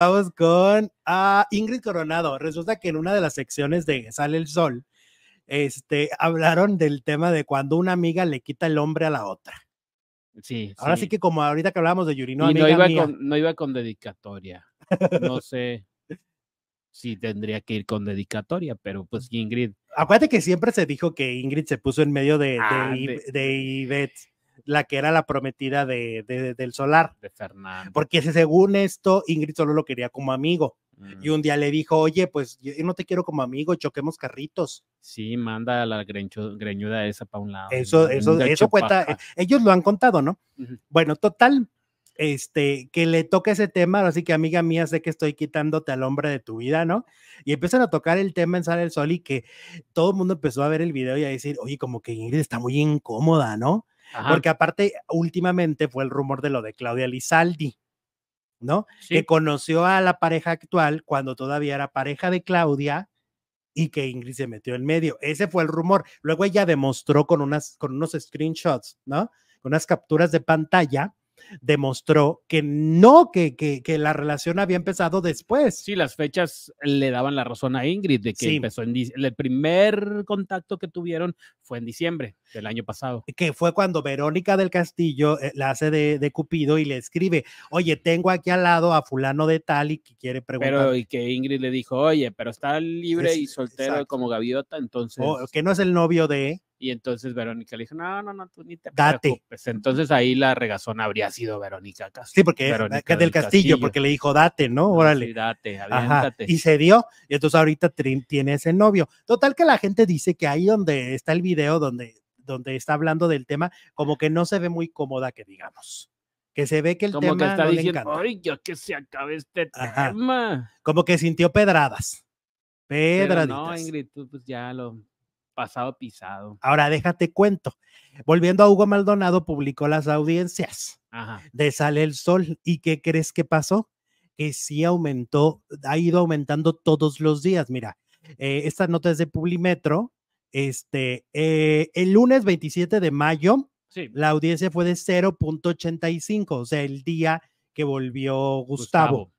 Vamos con a ah, Ingrid Coronado. Resulta que en una de las secciones de Sale el Sol, este, hablaron del tema de cuando una amiga le quita el hombre a la otra. Sí. Ahora sí, que como ahorita que hablábamos de Yuri, no, iba Con, no iba con dedicatoria. No sé si tendría que ir con dedicatoria, pero pues Ingrid. Acuérdate que siempre se dijo que Ingrid se puso en medio de, de ah, Ivette la que era la prometida de, del Solar. De Fernando. Porque según esto, Ingrid solo lo quería como amigo. Mm. Y un día le dijo, oye, pues yo no te quiero como amigo, choquemos carritos. Sí, manda a la greñuda esa para un lado. Eso, eso, eso cuenta, eh, ellos lo han contado, ¿no? Bueno, total, este, que le toca ese tema, así que amiga mía, sé que estoy quitándote al hombre de tu vida, ¿no? Y empiezan a tocar el tema en Sale el Sol y que todo el mundo empezó a ver el video y a decir, oye, como que Ingrid está muy incómoda, ¿no? Porque aparte, últimamente fue el rumor de lo de Claudia Lizaldi, ¿no? Que conoció a la pareja actual cuando todavía era pareja de Claudia y que Ingrid se metió en medio. Ese fue el rumor. Luego ella demostró con, unas, con unos screenshots, ¿no? Con unas capturas de pantalla demostró que no, que, que, que, la relación había empezado después. Sí, las fechas le daban la razón a Ingrid de que empezó el primer contacto que tuvieron fue en diciembre del año pasado. Que fue cuando Verónica del Castillo eh, la hace de, Cupido y le escribe, oye, tengo aquí al lado a fulano de tal y que quiere preguntar. Pero y que Ingrid le dijo, oye, pero está libre y soltero como gaviota, entonces... que no es el novio de... Y entonces Verónica le dijo, no, no, no, tú ni te Date. preocupes. Entonces ahí la regazón habría sido Verónica Castillo. Sí, porque Verónica del, castillo, porque le dijo, date, ¿no? Órale. Sí, date, aviéntate. Y se dio, y entonces ahorita Trin tiene ese novio. Total que la gente dice que ahí donde está el video, donde, donde está hablando del tema, como que no se ve muy cómoda que digamos que se ve que el como tema que está diciendo, Ay, ya que se acabe este tema. Como que sintió pedradas. Pedraditas. no, Ingrid, tú pues, pues ya lo pasado pisado. Ahora déjate cuento. Volviendo a Hugo Maldonado, publicó las audiencias de Sale el Sol. ¿Y qué crees que pasó? Que sí aumentó, ha ido aumentando todos los días. Mira, eh, esta nota es de Publimetro. Este, eh, el lunes 27 de mayo, la audiencia fue de 0.85, o sea, el día que volvió Gustavo.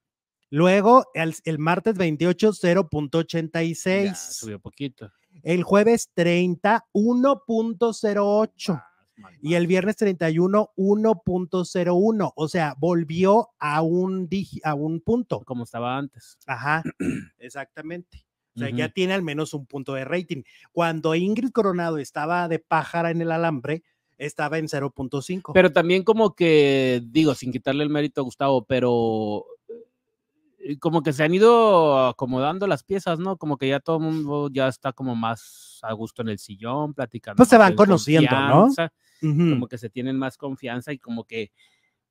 Luego, el, martes 28, 0.86. Subió poquito. El jueves 30, 1.08. Ah, y el viernes 31, 1.01. O sea, volvió a un, a un punto. Como estaba antes. Ajá, exactamente. O sea, ya tiene al menos un punto de rating. Cuando Ingrid Coronado estaba de pájara en el alambre, estaba en 0.5. Pero también como que, digo, sin quitarle el mérito a Gustavo, pero como que se han ido acomodando las piezas, ¿no? Como que ya todo el mundo ya está como más a gusto en el sillón, platicando. Pues se van conociendo, ¿no? Como que se tienen más confianza y como que,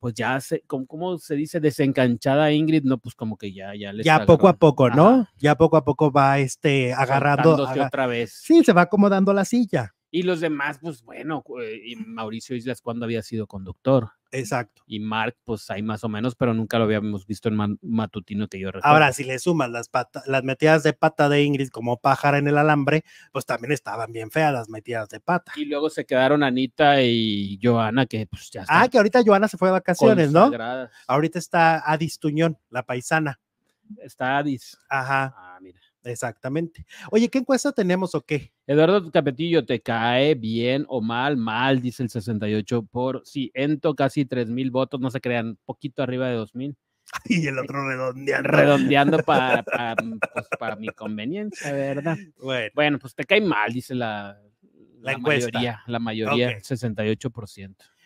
pues ya, se, como, se dice, desencanchada Ingrid, ¿no? Pues como que ya, ya les Ya poco a poco, ¿no? Ya poco a poco va este agarrando. otra vez. Sí, se va acomodando la silla. Y los demás, pues bueno, eh, y Mauricio Islas, cuando había sido conductor? Exacto. Y Mark, pues ahí más o menos, pero nunca lo habíamos visto en matutino que yo recuerdo. Ahora, si le sumas las, patas las metidas de pata de Ingrid como pájara en el alambre, pues también estaban bien feas las metidas de pata. Y luego se quedaron Anita y Joana, que pues ya ah, está. Ah, que ahorita Joana se fue de vacaciones, ¿no? Ahorita está Adis Tuñón, la paisana. Está Adis. Ajá. Ah, Exactamente. Oye, ¿qué encuesta tenemos o qué? Eduardo Capetillo, ¿te cae bien o mal? Mal, dice el 68 por ento casi tres mil votos, no se crean, poquito arriba de 2000 mil. Y el otro redondeando. Redondeando para, pues, para, mi conveniencia, ¿verdad? Bueno. pues te cae mal, dice la, la, la mayoría, la mayoría, por 68%.